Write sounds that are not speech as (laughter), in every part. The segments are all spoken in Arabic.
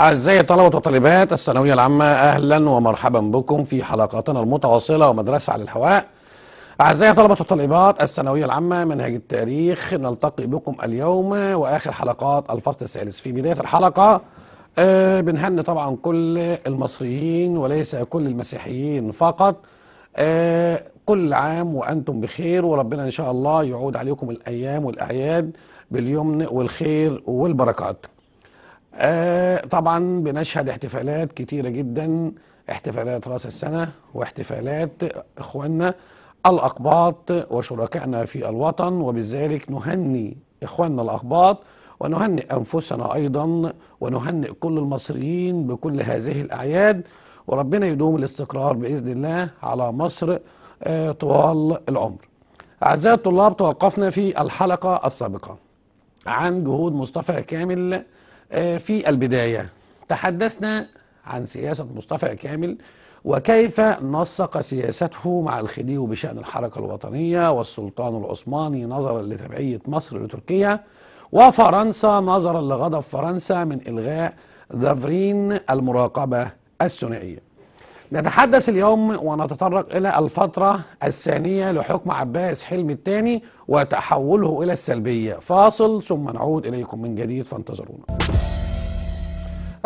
أعزائي الطلبة والطالبات الثانوية العامة أهلا ومرحبا بكم في حلقاتنا المتواصلة ومدرسة على الهواء أعزائي الطلبة والطالبات الثانوية العامة منهج التاريخ نلتقي بكم اليوم وآخر حلقات الفصل الثالث في بداية الحلقة آه، بنهني طبعا كل المصريين وليس كل المسيحيين فقط آه، كل عام وأنتم بخير وربنا إن شاء الله يعود عليكم الأيام والأعياد باليمن والخير والبركات آه طبعا بنشهد احتفالات كتيرة جدا احتفالات راس السنة واحتفالات إخواننا الأقباط وشركائنا في الوطن وبذلك نهني إخواننا الأقباط ونهنئ أنفسنا أيضا ونهنئ كل المصريين بكل هذه الأعياد وربنا يدوم الاستقرار بإذن الله على مصر آه، طوال العمر أعزائي الطلاب توقفنا في الحلقة السابقة عن جهود مصطفى كامل آه، في البداية تحدثنا عن سياسة مصطفى كامل وكيف نسق سياسته مع الخديو بشأن الحركة الوطنية والسلطان العثماني نظرا لتبعية مصر لتركيا وفرنسا نظرا لغضب فرنسا من إلغاء دافرين المراقبة الثنائية نتحدث اليوم ونتطرق إلى الفترة الثانية لحكم عباس حلمي الثاني وتحوله إلى السلبية فاصل ثم نعود إليكم من جديد فانتظرونا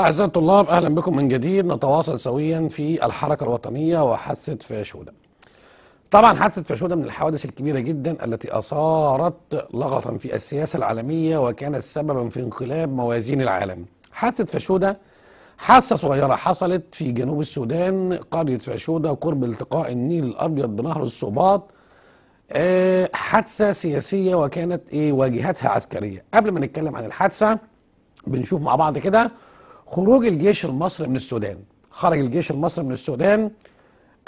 أعزائي الطلاب أهلا بكم من جديد نتواصل سويا في الحركة الوطنية وحادثة فاشودة طبعا حادثة فاشودة من الحوادث الكبيرة جدا التي أثارت لغطا في السياسة العالمية وكانت سببا في انقلاب موازين العالم حادثة فاشودة حادثة صغيرة حصلت في جنوب السودان قرية فاشودة قرب التقاء النيل الأبيض بنهر الصوباط آه، حادثة سياسية وكانت إيه واجهتها عسكرية قبل ما نتكلم عن الحادثة بنشوف مع بعض كده خروج الجيش المصري من السودان خرج الجيش المصري من السودان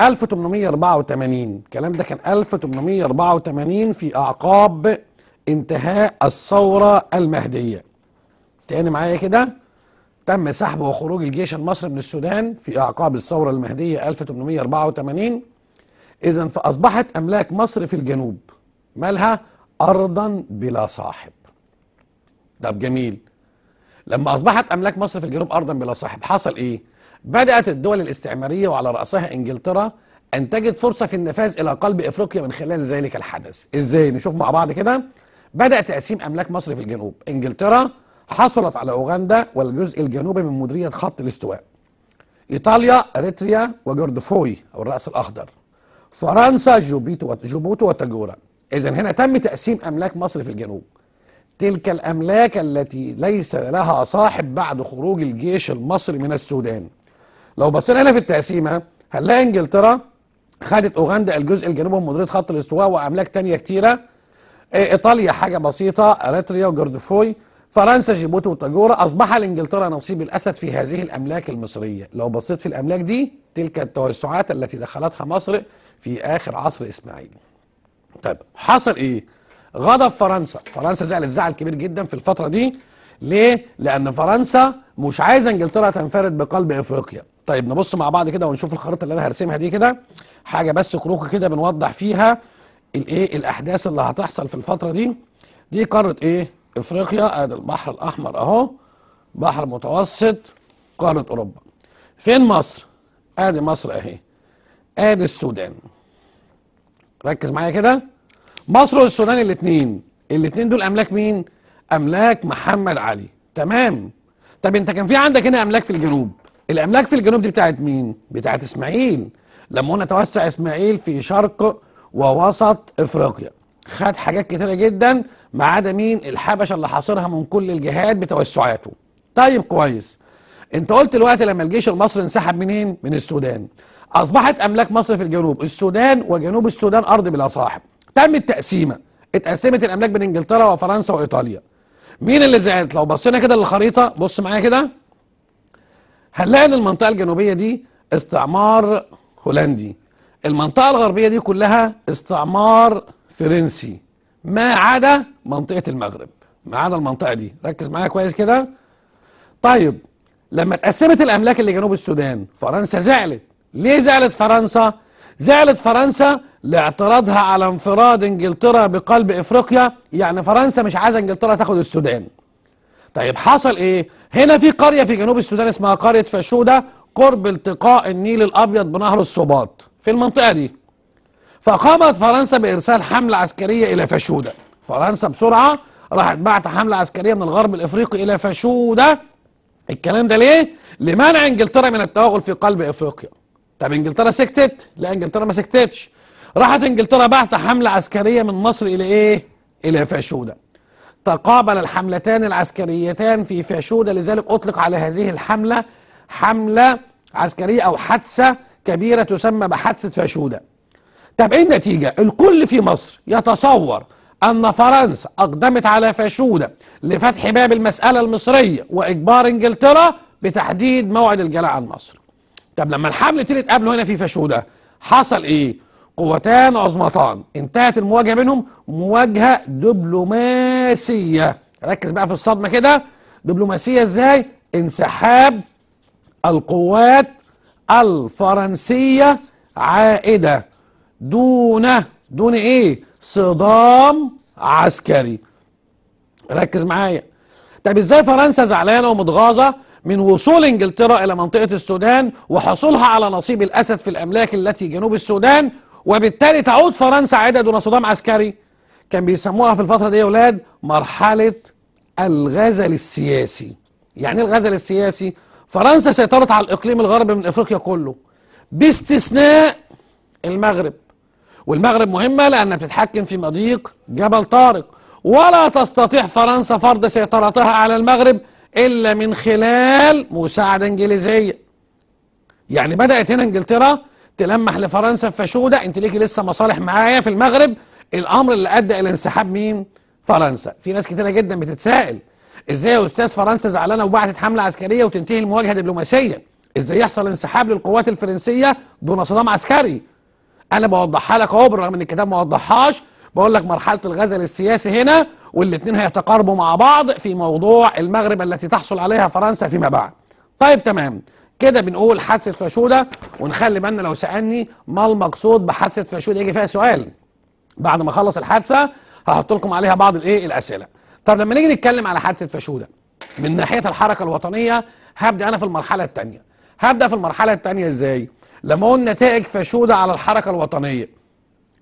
1884 الكلام ده كان 1884 في أعقاب انتهاء الثورة المهدية تاني معايا كده تم سحب وخروج الجيش المصري من السودان في أعقاب الثورة المهدية 1884 إذا فأصبحت أملاك مصر في الجنوب مالها أرضا بلا صاحب طب جميل لما أصبحت أملاك مصر في الجنوب أرضا بلا صاحب حصل إيه؟ بدأت الدول الاستعمارية وعلى رأسها إنجلترا أن تجد فرصة في النفاذ إلى قلب إفريقيا من خلال ذلك الحدث إزاي؟ نشوف مع بعض كده بدأ تقسيم أملاك مصر في الجنوب إنجلترا حصلت على أوغندا والجزء الجنوبي من مديرية خط الاستواء إيطاليا أريتريا وجوردفوي أو الرأس الأخضر فرنسا جوبيتو جوبوتو وتاجورا إذا هنا تم تقسيم أملاك مصر في الجنوب تلك الأملاك التي ليس لها صاحب بعد خروج الجيش المصري من السودان لو بصينا هنا في التقسيمة هنلاقي إنجلترا خدت أوغندا الجزء الجنوبي من مديرية خط الاستواء وأملاك تانية كتيرة إيطاليا حاجة بسيطة أريتريا وجوردفوي فرنسا جيبوتي وتاجورا أصبح لإنجلترا نصيب الأسد في هذه الأملاك المصرية لو بصيت في الأملاك دي تلك التوسعات التي دخلتها مصر في آخر عصر إسماعيل طيب حصل إيه؟ غضب فرنسا فرنسا زعلت زعل كبير جدا في الفترة دي ليه؟ لأن فرنسا مش عايزة إنجلترا تنفرد بقلب إفريقيا طيب نبص مع بعض كده ونشوف الخريطة اللي أنا هرسمها دي كده حاجة بس كروكي كده بنوضح فيها الإيه الأحداث اللي هتحصل في الفترة دي دي قارة إيه؟ افريقيا ادي آه، البحر الاحمر اهو بحر متوسط قاره اوروبا فين مصر ادي مصر اهي ادي السودان ركز معايا كده مصر والسودان الاثنين الاثنين دول املاك مين املاك محمد علي تمام طب انت كان في عندك هنا املاك في الجنوب الاملاك في الجنوب دي بتاعت مين بتاعت اسماعيل لما هنا توسع اسماعيل في شرق ووسط افريقيا خد حاجات كتيره جدا ما عدا مين الحبشه اللي حاصرها من كل الجهات بتوسعاته طيب كويس انت قلت الوقت لما الجيش المصري انسحب منين من السودان اصبحت املاك مصر في الجنوب السودان وجنوب السودان ارض بلا صاحب تم التقسيمه اتقسمت الاملاك بين انجلترا وفرنسا وايطاليا مين اللي زعلت لو بصينا كده للخريطه بص معايا كده هنلاقي ان المنطقه الجنوبيه دي استعمار هولندي المنطقه الغربيه دي كلها استعمار فرنسي ما عدا منطقة المغرب ما عدا المنطقة دي ركز معايا كويس كده طيب لما اتقسمت الأملاك اللي جنوب السودان فرنسا زعلت ليه زعلت فرنسا؟ زعلت فرنسا لاعتراضها على انفراد انجلترا بقلب افريقيا يعني فرنسا مش عايزه انجلترا تاخد السودان طيب حصل ايه هنا في قريه في جنوب السودان اسمها قريه فاشوده قرب التقاء النيل الابيض بنهر الصباط في المنطقه دي فقامت فرنسا بإرسال حملة عسكرية إلى فاشودة فرنسا بسرعة راحت بعت حملة عسكرية من الغرب الإفريقي إلى فاشودة الكلام ده ليه؟ لمنع إنجلترا من التوغل في قلب إفريقيا طب إنجلترا سكتت؟ لا إنجلترا ما سكتتش راحت إنجلترا بعت حملة عسكرية من مصر إلى إيه؟ إلى فاشودة تقابل الحملتان العسكريتان في فاشودة لذلك أطلق على هذه الحملة حملة عسكرية أو حادثة كبيرة تسمى بحادثة فاشودة طب ايه النتيجة الكل في مصر يتصور أن فرنسا أقدمت على فاشودة لفتح باب المسألة المصرية وإجبار إنجلترا بتحديد موعد الجلاء عن مصر طب لما الحملة تيجي تقابل هنا في فاشودة حصل إيه قوتان عظمتان انتهت المواجهة بينهم مواجهة دبلوماسية ركز بقى في الصدمة كده دبلوماسية إزاي انسحاب القوات الفرنسية عائدة دون دون ايه صدام عسكري ركز معايا طب ازاي فرنسا زعلانه ومتغاظه من وصول انجلترا الى منطقه السودان وحصولها على نصيب الاسد في الاملاك التي جنوب السودان وبالتالي تعود فرنسا عاده دون صدام عسكري كان بيسموها في الفتره دي يا اولاد مرحله الغزل السياسي يعني ايه الغزل السياسي فرنسا سيطرت على الاقليم الغربي من افريقيا كله باستثناء المغرب والمغرب مهمة لأنها بتتحكم في مضيق جبل طارق ولا تستطيع فرنسا فرض سيطرتها على المغرب إلا من خلال مساعدة إنجليزية يعني بدأت هنا إنجلترا تلمح لفرنسا فشودة أنت ليكي لسه مصالح معايا في المغرب الأمر اللي أدى إلى انسحاب مين؟ فرنسا في ناس كتيرة جدا بتتسائل إزاي يا أستاذ فرنسا زعلانة وبعتت حملة عسكرية وتنتهي المواجهة دبلوماسية إزاي يحصل انسحاب للقوات الفرنسية دون صدام عسكري انا بوضحها لك اهو بالرغم ان الكتاب ما وضحهاش بقول لك مرحله الغزل السياسي هنا والاثنين هيتقاربوا مع بعض في موضوع المغرب التي تحصل عليها فرنسا فيما بعد طيب تمام كده بنقول حادثه فاشوده ونخلي بالنا لو سالني ما المقصود بحادثه فاشوده يجي فيها سؤال بعد ما اخلص الحادثه هحط لكم عليها بعض الايه الاسئله طب لما نيجي نتكلم على حادثه فاشوده من ناحيه الحركه الوطنيه هبدا انا في المرحله الثانيه هبدا في المرحله الثانيه ازاي لما قلنا نتائج فشوده على الحركه الوطنيه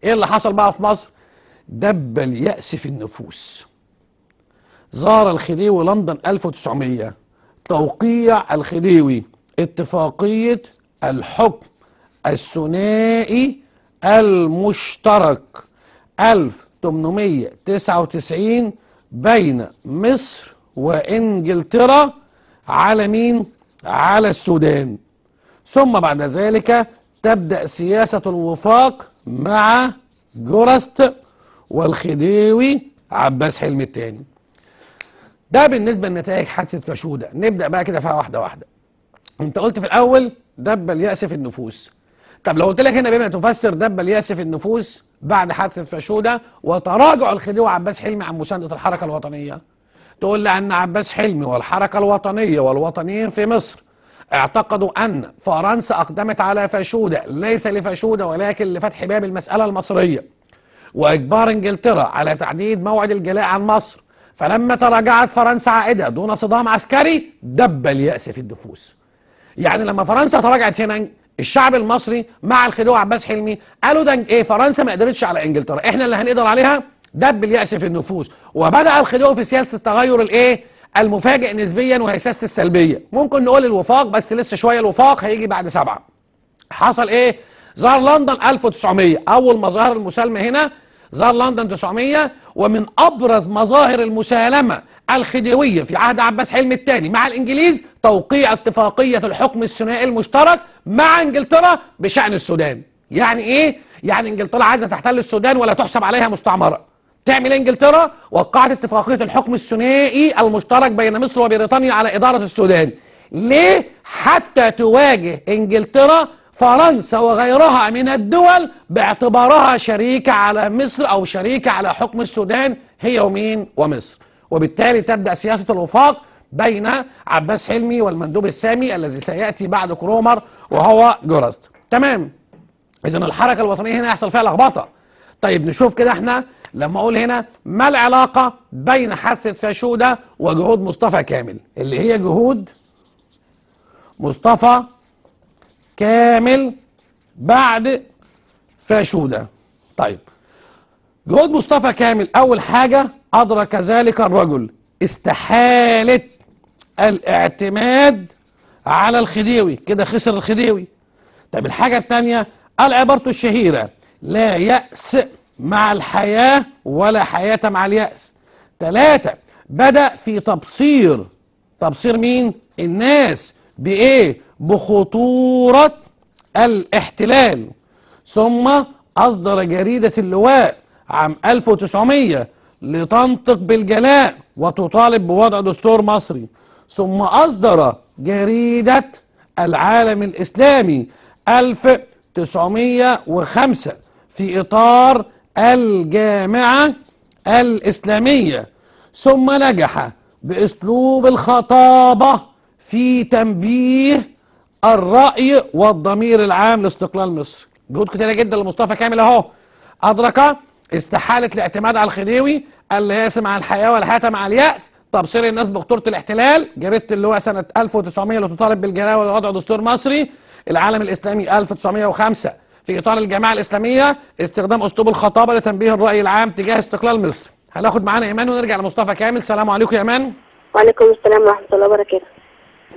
ايه اللي حصل بقى في مصر دب الياس في النفوس زار الخديوي لندن 1900 توقيع الخديوي اتفاقيه الحكم الثنائي المشترك 1899 بين مصر وانجلترا على مين؟ على السودان ثم بعد ذلك تبدأ سياسة الوفاق مع جورست والخديوي عباس حلمي الثاني ده بالنسبة لنتائج حادثة فاشودة نبدأ بقى كده فيها واحدة واحدة انت قلت في الأول دب اليأس في النفوس طب لو قلت لك هنا بما تفسر دب اليأس في النفوس بعد حادثة فاشودة وتراجع الخديوي عباس حلمي عن مساندة الحركة الوطنية تقول لي أن عباس حلمي والحركة الوطنية والوطنيين في مصر اعتقدوا أن فرنسا أقدمت على فاشودة ليس لفاشودة ولكن لفتح باب المسألة المصرية وإجبار إنجلترا على تعديد موعد الجلاء عن مصر فلما تراجعت فرنسا عائدة دون صدام عسكري دب اليأس في النفوس يعني لما فرنسا تراجعت هنا الشعب المصري مع الخديوي عباس حلمي قالوا ده ايه فرنسا ما قدرتش على انجلترا احنا اللي هنقدر عليها دب اليأس في النفوس وبدأ الخديوي في سياسة تغير الايه المفاجئ نسبيا وهي سياسه السلبيه ممكن نقول الوفاق بس لسه شويه الوفاق هيجي بعد سبعه حصل ايه ظهر لندن 1900 اول ما ظهر المسالمه هنا ظهر لندن 900 ومن ابرز مظاهر المسالمه الخديويه في عهد عباس حلمي الثاني مع الانجليز توقيع اتفاقيه الحكم الثنائي المشترك مع انجلترا بشان السودان يعني ايه يعني انجلترا عايزه تحتل السودان ولا تحسب عليها مستعمره تعمل انجلترا وقعت اتفاقيه الحكم الثنائي المشترك بين مصر وبريطانيا على اداره السودان ليه حتى تواجه انجلترا فرنسا وغيرها من الدول باعتبارها شريكه على مصر او شريكه على حكم السودان هي ومين ومصر وبالتالي تبدا سياسه الوفاق بين عباس حلمي والمندوب السامي الذي سياتي بعد كرومر وهو جورست تمام اذا الحركه الوطنيه هنا يحصل فيها لخبطه طيب نشوف كده احنا لما اقول هنا ما العلاقه بين حادثه فاشوده وجهود مصطفى كامل اللي هي جهود مصطفى كامل بعد فاشوده طيب جهود مصطفى كامل اول حاجه ادرك ذلك الرجل استحاله الاعتماد على الخديوي كده خسر الخديوي طب الحاجه الثانيه العباره الشهيره لا يأس مع الحياة ولا حياة مع اليأس ثلاثة بدأ في تبصير تبصير مين؟ الناس بإيه؟ بخطورة الاحتلال ثم أصدر جريدة اللواء عام 1900 لتنطق بالجلاء وتطالب بوضع دستور مصري ثم أصدر جريدة العالم الإسلامي 1905 في إطار الجامعة الإسلامية ثم نجح بأسلوب الخطابة في تنبيه الرأي والضمير العام لاستقلال مصر جهود كتيرة جدا لمصطفى كامل أهو أدرك استحالة الاعتماد على الخديوي الياس مع الحياة والحياة مع اليأس تبصير الناس بخطورة الاحتلال جريدة اللواء سنة 1900 اللي تطالب بالجلاوة ووضع دستور مصري العالم الإسلامي 1905 في إطار الجماعة الإسلامية استخدام أسلوب الخطابة لتنبيه الرأي العام تجاه استقلال مصر هناخد معانا إيمان ونرجع لمصطفى كامل السلام عليكم يا إيمان وعليكم السلام ورحمة الله وبركاته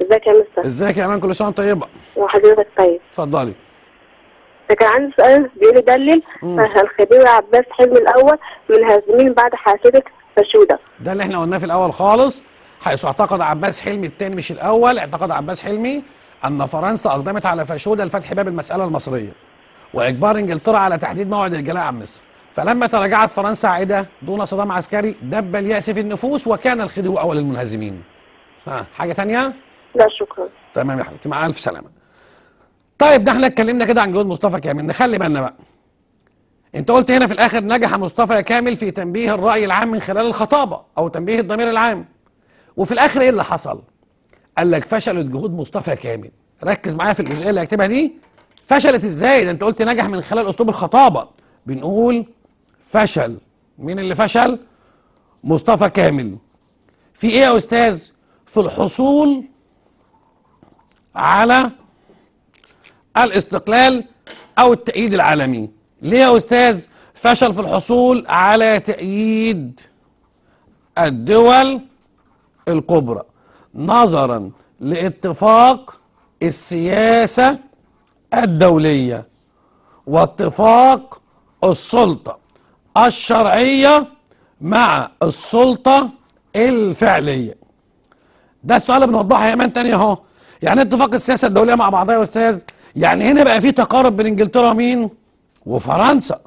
ازيك يا مستر ازيك يا إيمان كل سنة طيبة وحضرتك طيب اتفضلي كان عندي سؤال بيقول دلل الخديوي عباس حلمي الأول من هزمين بعد حادثه فشودة ده اللي احنا قلناه في الأول خالص حيث اعتقد عباس حلمي الثاني مش الأول اعتقد عباس حلمي أن فرنسا أقدمت على فاشودة لفتح باب المسألة المصرية واجبار انجلترا على تحديد موعد الجلاء عن مصر فلما تراجعت فرنسا عائده دون صدام عسكري دب الياس في النفوس وكان الخديو اول المنهزمين ها حاجه ثانيه لا شكرا تمام يا حبيبتي مع الف سلامه طيب ده احنا اتكلمنا كده عن جهود مصطفى كامل نخلي بالنا بقى انت قلت هنا في الاخر نجح مصطفى كامل في تنبيه الراي العام من خلال الخطابه او تنبيه الضمير العام وفي الاخر ايه اللي حصل قال لك فشلت جهود مصطفى كامل ركز معايا في الجزئيه اللي هكتبها دي فشلت ازاي ده انت قلت نجح من خلال اسلوب الخطابه بنقول فشل مين اللي فشل مصطفى كامل في ايه يا استاذ في الحصول على الاستقلال او التأييد العالمي ليه يا استاذ فشل في الحصول على تأييد الدول الكبرى نظرا لاتفاق السياسه الدولية واتفاق السلطة الشرعية مع السلطة الفعلية ده السؤال بنوضحه يا مان تاني اهو يعني اتفاق السياسة الدولية مع بعضها يا أستاذ يعني هنا بقى في تقارب بين انجلترا ومين وفرنسا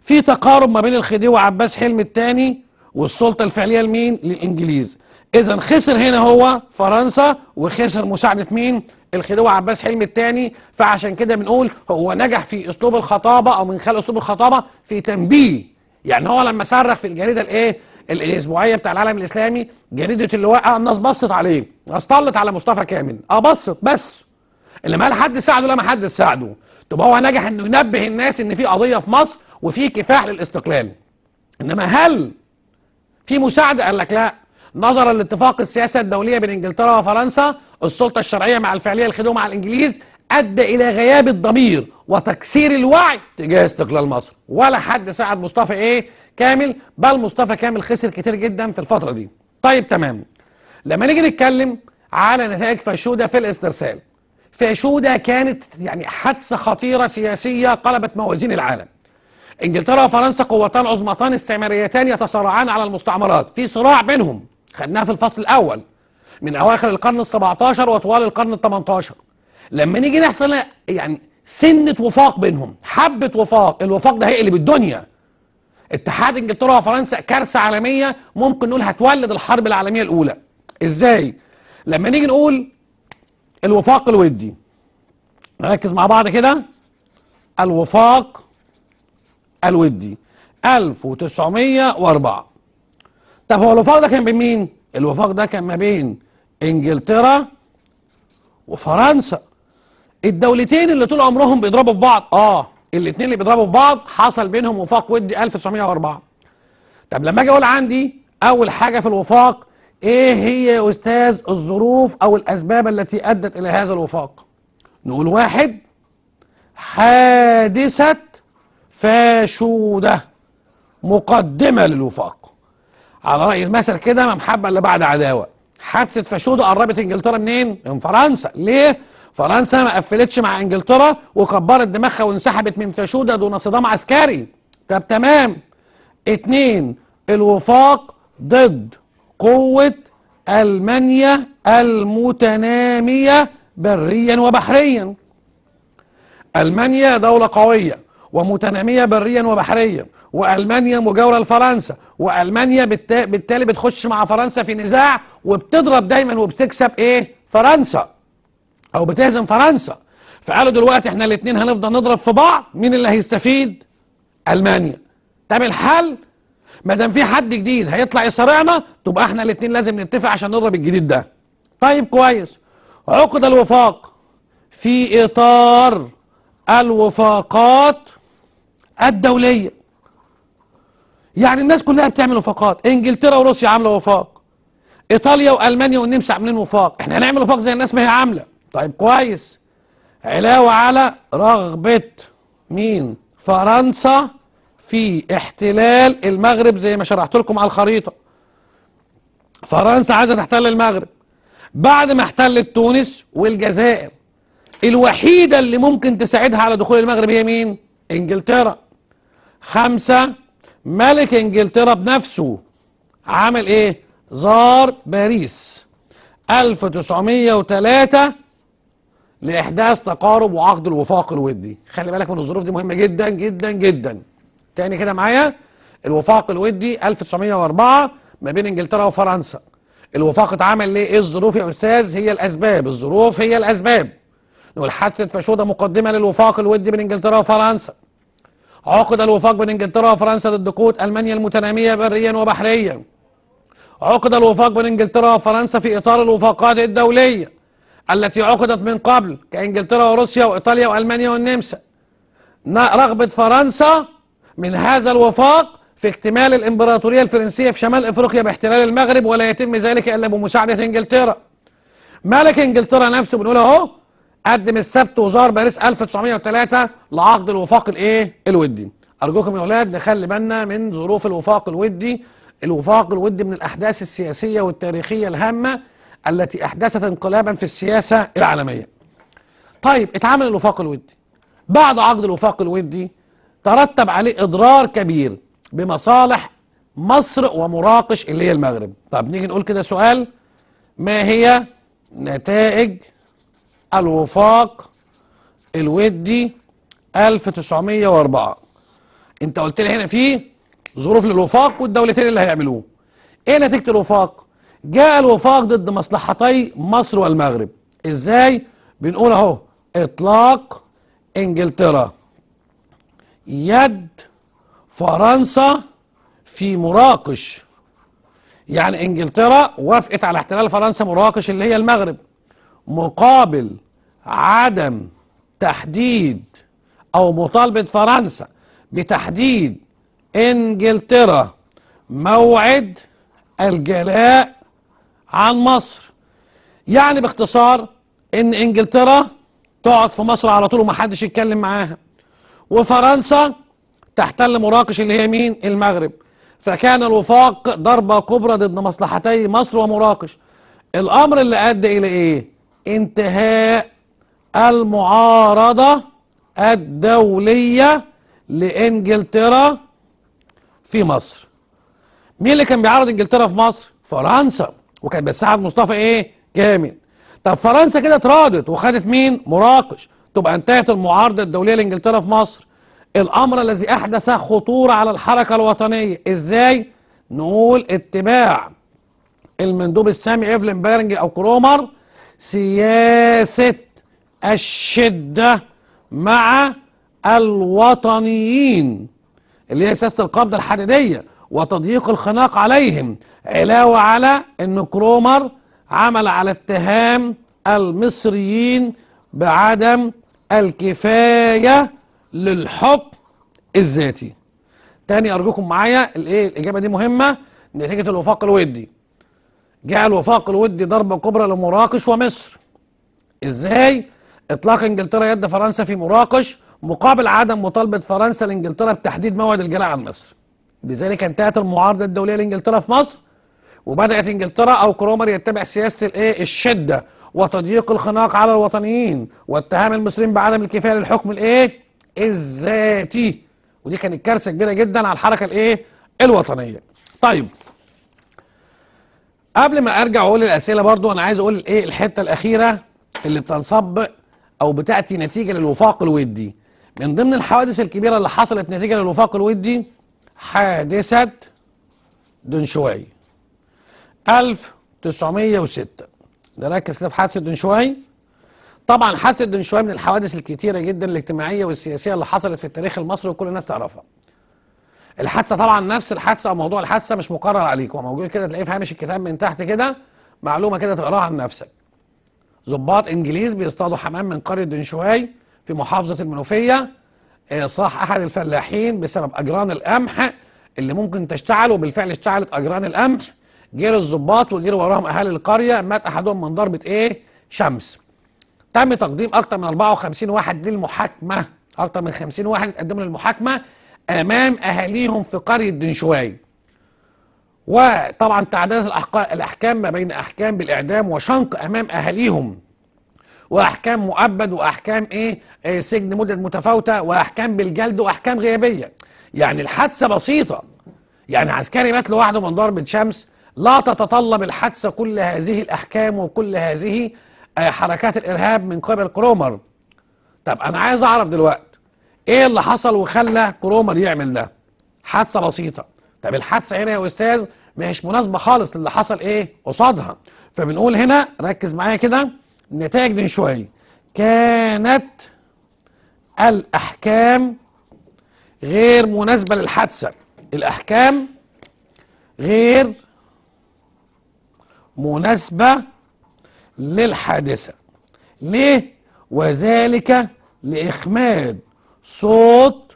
في تقارب ما بين الخديوي عباس حلمي الثاني والسلطة الفعلية لمين للإنجليز اذا خسر هنا هو فرنسا وخسر مساعده مين الخديوي عباس حلمي الثاني فعشان كده بنقول هو نجح في اسلوب الخطابه او من خلال اسلوب الخطابه في تنبيه يعني هو لما صرخ في الجريده الايه الاسبوعيه بتاع العالم الاسلامي جريده اللواء الناس بصت عليه اصطلت على مصطفى كامل اه بصت بس اللي ما حد ساعده لا ما حد ساعده طب هو نجح انه ينبه الناس ان في قضيه في مصر وفي كفاح للاستقلال انما هل في مساعده قال لك لا نظرا لاتفاق السياسه الدوليه بين انجلترا وفرنسا السلطه الشرعيه مع الفعليه الخدمه مع الانجليز ادى الى غياب الضمير وتكسير الوعي تجاه استقلال مصر ولا حد ساعد مصطفى ايه كامل بل مصطفى كامل خسر كتير جدا في الفتره دي طيب تمام لما نيجي نتكلم على نتائج فاشوده في الاسترسال فاشوده كانت يعني حادثه خطيره سياسيه قلبت موازين العالم انجلترا وفرنسا قوتان عظمتان استعماريتان يتصارعان على المستعمرات في صراع بينهم خدناها في الفصل الاول من اواخر القرن ال17 وطوال القرن ال18 لما نيجي نحصل يعني سنه وفاق بينهم حبه وفاق الوفاق ده هيقلب الدنيا اتحاد انجلترا وفرنسا كارثه عالميه ممكن نقول هتولد الحرب العالميه الاولى ازاي لما نيجي نقول الوفاق الودي نركز مع بعض كده الوفاق الودي 1904 طب هو الوفاق ده كان بين مين؟ الوفاق ده كان ما بين انجلترا وفرنسا الدولتين اللي طول عمرهم بيضربوا في بعض اه الاثنين اللي بيضربوا في بعض حصل بينهم وفاق ودي 1904 طب لما اجي اقول عندي اول حاجه في الوفاق ايه هي يا استاذ الظروف او الاسباب التي ادت الى هذا الوفاق نقول واحد حادثه فاشوده مقدمه للوفاق على رأي المثل كده محبة اللي بعد عداوة حادثة فاشودو قربت انجلترا منين؟ من فرنسا ليه؟ فرنسا ما قفلتش مع انجلترا وكبرت دماغها وانسحبت من فاشودة دون صدام عسكري طب تمام اتنين الوفاق ضد قوة ألمانيا المتنامية بريا وبحريا ألمانيا دولة قوية ومتنامية بريا وبحريا والمانيا مجاوره لفرنسا والمانيا بالتالي بتخش مع فرنسا في نزاع وبتضرب دايما وبتكسب ايه فرنسا او بتهزم فرنسا فقالوا دلوقتي احنا الاثنين هنفضل نضرب في بعض مين اللي هيستفيد المانيا طب الحل ما دام في حد جديد هيطلع يصارعنا تبقى احنا الاثنين لازم نتفق عشان نضرب الجديد ده طيب كويس عقد الوفاق في اطار الوفاقات الدوليه يعني الناس كلها بتعمل وفاقات انجلترا وروسيا عامله وفاق ايطاليا والمانيا والنمسا عاملين وفاق احنا هنعمل وفاق زي الناس ما هي عامله طيب كويس علاوه على رغبه مين فرنسا في احتلال المغرب زي ما شرحت لكم على الخريطه فرنسا عايزه تحتل المغرب بعد ما احتلت تونس والجزائر الوحيده اللي ممكن تساعدها على دخول المغرب هي مين انجلترا خمسه ملك انجلترا بنفسه عمل ايه زار باريس 1903 لإحداث تقارب وعقد الوفاق الودي خلي بالك من الظروف دي مهمة جدا جدا جدا تاني كده معايا الوفاق الودي 1904 ما بين انجلترا وفرنسا الوفاق اتعمل ليه ايه الظروف يا استاذ هي الاسباب الظروف هي الاسباب نقول حادثة فشوده مقدمة للوفاق الودي بين انجلترا وفرنسا عقد الوفاق بين انجلترا وفرنسا ضد قوة المانيا المتنامية بريا وبحريا عقد الوفاق بين انجلترا وفرنسا في اطار الوفاقات الدولية التي عقدت من قبل كانجلترا وروسيا وايطاليا والمانيا والنمسا رغبة فرنسا من هذا الوفاق في اكتمال الامبراطورية الفرنسية في شمال افريقيا باحتلال المغرب ولا يتم ذلك الا بمساعدة انجلترا ملك انجلترا نفسه بنقول اهو قدم السبت وزار باريس 1903 لعقد الوفاق الايه الودي ارجوكم يا اولاد نخلي بالنا من ظروف الوفاق الودي الوفاق الودي من الاحداث السياسيه والتاريخيه الهامه التي احدثت انقلابا في السياسه العالميه طيب اتعمل الوفاق الودي بعد عقد الوفاق الودي ترتب عليه اضرار كبير بمصالح مصر ومراقش اللي هي المغرب طب نيجي نقول كده سؤال ما هي نتائج الوفاق الودي 1904 انت قلت لي هنا في ظروف للوفاق والدولتين اللي هيعملوه ايه نتيجه الوفاق جاء الوفاق ضد مصلحتي مصر والمغرب ازاي بنقول اهو اطلاق انجلترا يد فرنسا في مراقش يعني انجلترا وافقت على احتلال فرنسا مراقش اللي هي المغرب مقابل عدم تحديد أو مطالبة فرنسا بتحديد إنجلترا موعد الجلاء عن مصر يعني باختصار إن إنجلترا تقعد في مصر على طول ومحدش يتكلم معاها وفرنسا تحتل مراكش اللي هي مين المغرب فكان الوفاق ضربة كبرى ضد مصلحتي مصر ومراكش الأمر اللي أدى إلى إيه انتهاء المعارضة الدولية لإنجلترا في مصر مين اللي كان بيعارض إنجلترا في مصر؟ فرنسا وكان بيساعد مصطفى إيه؟ كامل طب فرنسا كده اتراضت وخدت مين؟ مراقش تبقى انتهت المعارضة الدولية لإنجلترا في مصر الأمر الذي أحدث خطورة على الحركة الوطنية إزاي؟ نقول اتباع المندوب السامي إيفلين بيرنج أو كرومر سياسة الشدة مع الوطنيين اللي هي سياسة القبضة الحديدية وتضييق الخناق عليهم علاوة على أن كرومر عمل على اتهام المصريين بعدم الكفاية للحكم الذاتي تاني أرجوكم معايا الإجابة دي مهمة نتيجة الوفاق الودي جعل وفاق الود ضربة كبرى لمراكش ومصر ازاي اطلاق انجلترا يد فرنسا في مراكش مقابل عدم مطالبة فرنسا لانجلترا بتحديد موعد الجلاء عن مصر بذلك انتهت المعارضة الدولية لانجلترا في مصر وبدأت انجلترا او كرومر يتبع سياسة الايه الشدة وتضييق الخناق على الوطنيين واتهام المصريين بعدم الكفاية للحكم الايه الذاتي ودي كانت كارثة كبيرة جدا على الحركة الايه الوطنية طيب قبل ما ارجع اقول الاسئله برضو انا عايز اقول ايه الحته الاخيره اللي بتنصب او بتاتي نتيجه للوفاق الودي من ضمن الحوادث الكبيره اللي حصلت نتيجه للوفاق الودي حادثه دنشوي 1906 نركز كده في حادثه دنشوي طبعا حادثه دنشوي من الحوادث الكتيره جدا الاجتماعيه والسياسيه اللي حصلت في التاريخ المصري وكل الناس تعرفها الحادثه طبعا نفس الحادثه او موضوع الحادثه مش مقرر عليك هو موجود كده تلاقيه في هامش الكتاب من تحت كده معلومه كده تقراها نفسك ظباط انجليز بيصطادوا حمام من قريه دنشواي في محافظه المنوفيه آه، صاح احد الفلاحين بسبب اجران القمح اللي ممكن تشتعل وبالفعل اشتعلت اجران القمح جير الظباط وجير وراهم اهالي القريه مات احدهم من ضربه ايه شمس تم تقديم اكتر من 54 واحد للمحاكمه اكتر من 50 واحد اتقدموا للمحاكمه امام اهاليهم في قريه دنشواي وطبعا تعدادات الاحكام ما بين احكام بالاعدام وشنق امام اهاليهم واحكام مؤبد واحكام ايه, إيه سجن مده متفاوته واحكام بالجلد واحكام غيابيه يعني الحادثه بسيطه يعني عسكري مات لوحده من ضربه شمس لا تتطلب الحادثه كل هذه الاحكام وكل هذه آه، حركات الارهاب من قبل كرومر طب انا عايز اعرف دلوقتي ايه اللي حصل وخلى كرومر يعمل ده حادثه بسيطه طب الحادثه هنا يا استاذ مش مناسبه خالص للي حصل ايه قصادها فبنقول هنا ركز معايا كده النتائج من شويه كانت الاحكام غير مناسبه للحادثه الاحكام غير مناسبه للحادثه ليه وذلك لاخماد صوت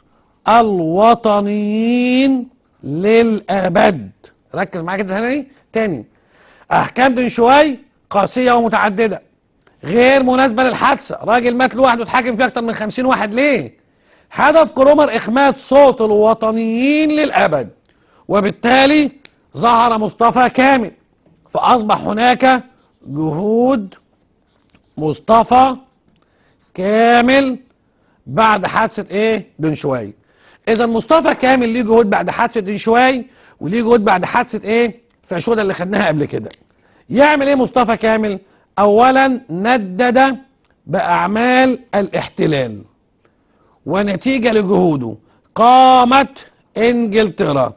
الوطنيين للأبد ركز معايا كده تاني إيه؟ تاني أحكام بن شوي قاسية ومتعددة غير مناسبة للحادثة راجل مات لوحده اتحاكم فيه أكتر من 50 واحد ليه هدف كرومر إخماد صوت الوطنيين للأبد وبالتالي ظهر مصطفى كامل فأصبح هناك جهود مصطفى كامل بعد حادثه ايه دنشواي اذا مصطفى كامل ليه جهود بعد حادثه دنشواي وليه جهود بعد حادثه ايه فاشوده اللي خدناها قبل كده يعمل ايه مصطفى كامل اولا ندد باعمال الاحتلال ونتيجه لجهوده قامت انجلترا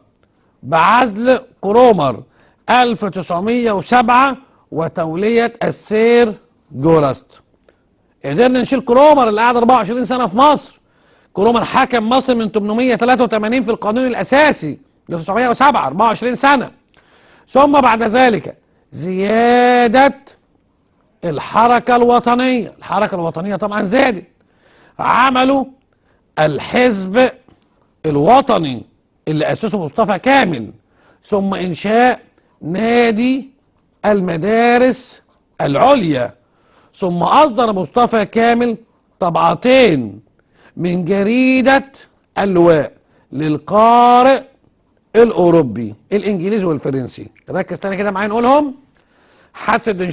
بعزل كرومر 1907 وتوليه السير جولاست قدرنا نشيل كرومر اللي قعد 24 سنه في مصر كرومر حكم مصر من 883 في القانون الاساسي ل 907 24 سنه ثم بعد ذلك زياده الحركه الوطنيه الحركه الوطنيه طبعا زادت عملوا الحزب الوطني اللي اسسه مصطفى كامل ثم انشاء نادي المدارس العليا ثم أصدر مصطفى كامل طبعتين من جريدة اللواء للقارئ الأوروبي الإنجليزي والفرنسي ركز تاني كده معايا نقولهم حادثة بن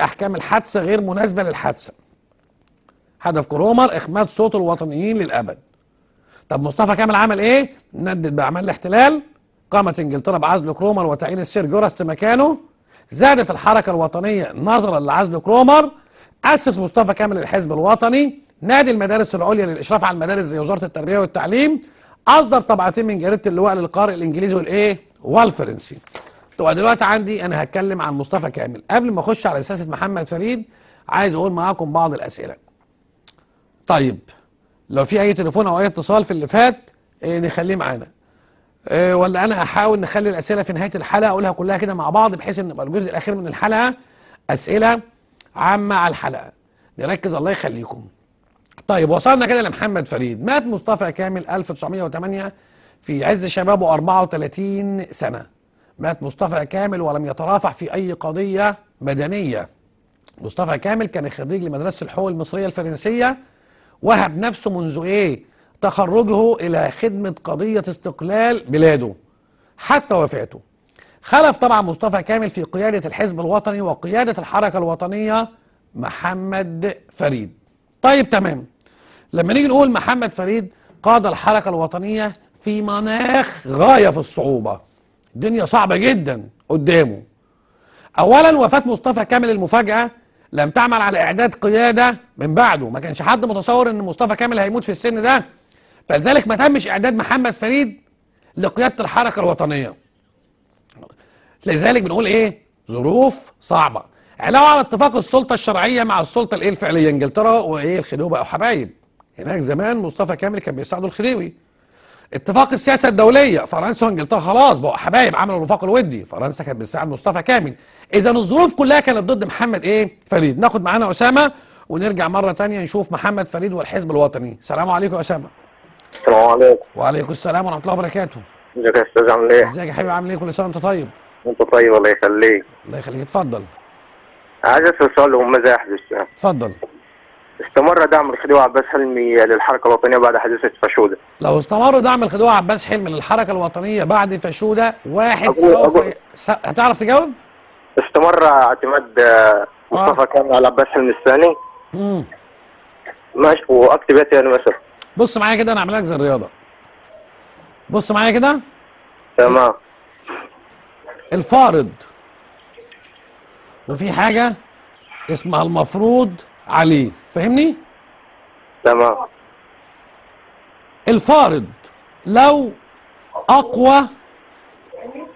أحكام الحادثة غير مناسبة للحادثة هدف كرومر إخماد صوت الوطنيين للأبد طب مصطفى كامل عمل إيه؟ ندد بأعمال الاحتلال قامت إنجلترا بعزل كرومر وتعيين السير جورست مكانه زادت الحركة الوطنية نظرا لعزل كرومر أسس مصطفى كامل الحزب الوطني نادي المدارس العليا للإشراف على المدارس زي وزارة التربية والتعليم أصدر طبعتين من جريدة اللواء للقارئ الإنجليزي والإيه والفرنسي طب دلوقتي عندي أنا هتكلم عن مصطفى كامل قبل ما أخش على رسالة محمد فريد عايز أقول معاكم بعض الأسئلة طيب لو في أي تليفون أو أي اتصال في اللي فات إيه نخليه معانا إيه ولا أنا هحاول نخلي الأسئلة في نهاية الحلقة أقولها كلها كده مع بعض بحيث إن نبقى الجزء الأخير من الحلقة أسئلة عامة على الحلقة نركز الله يخليكم طيب وصلنا كده لمحمد فريد مات مصطفى كامل 1908 في عز شبابه 34 سنة مات مصطفى كامل ولم يترافع في أي قضية مدنية مصطفى كامل كان خريج لمدرسة الحقوق المصرية الفرنسية وهب نفسه منذ إيه تخرجه إلى خدمة قضية استقلال بلاده حتى وفاته خلف طبعا مصطفى كامل في قيادة الحزب الوطني وقيادة الحركة الوطنية محمد فريد طيب تمام لما نيجي نقول محمد فريد قاد الحركة الوطنية في مناخ غاية في الصعوبة الدنيا صعبة جدا قدامه أولا وفاة مصطفى كامل المفاجأة لم تعمل على إعداد قيادة من بعده ما كانش حد متصور أن مصطفى كامل هيموت في السن ده فلذلك ما تمش إعداد محمد فريد لقيادة الحركة الوطنية لذلك بنقول ايه ظروف صعبه علاوه على اتفاق السلطه الشرعيه مع السلطه الايه الفعليه انجلترا وايه الخديوي بقوا حبايب هناك زمان مصطفى كامل كان بيساعده الخديوي اتفاق السياسه الدوليه فرنسا وانجلترا خلاص بقوا حبايب عملوا الوفاق الودي فرنسا كانت بتساعد مصطفى كامل اذا الظروف كلها كانت ضد محمد ايه فريد ناخد معانا اسامه ونرجع مره تانية نشوف محمد فريد والحزب الوطني سلام عليكم يا اسامه السلام عليكم وعليكم السلام ورحمه الله وبركاته ازيك يا استاذ عامل ايه ازيك يا حبيبي عامل ايه كل سنه وانت طيب انت طيب الله يخليك الله يخليك اتفضل عايز اسال سؤال ماذا يحدث اتفضل استمر دعم الخديوي عباس حلمي للحركه الوطنيه بعد حادثه فشوده لو استمر دعم الخديوي عباس حلمي للحركه الوطنيه بعد فشوده واحد أقول سوف أقول. س... هتعرف تجاوب؟ استمر اعتماد آه، آه. مصطفى آه. كامل على عباس حلمي الثاني امم ماشي واكتب يعني مثلا بص معايا كده انا اعمل لك زي الرياضه بص معايا كده تمام الفارض وفي حاجة اسمها المفروض عليه فاهمني؟ تمام الفارض لو أقوى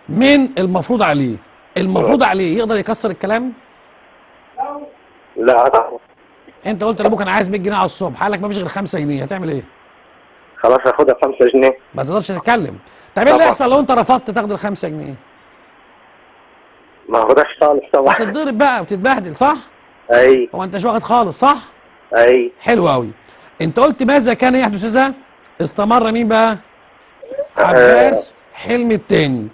من المفروض عليه المفروض عليه يقدر يكسر الكلام؟ لا انت قلت لابوك انا عايز 100 جنيه على الصبح قال لك فيش غير 5 جنيه هتعمل ايه؟ خلاص هاخدها 5 جنيه ما تقدرش تتكلم طب ايه اللي يحصل لو انت رفضت تاخد ال 5 جنيه؟ ما خدهاش خالص طبعا هتتضرب بقى وتتبهدل صح؟ اي هو انت مش واخد خالص صح؟ اي حلو قوي انت قلت ماذا كان يحدث اذا استمر مين بقى؟ آه. عباس حلم حلمي الثاني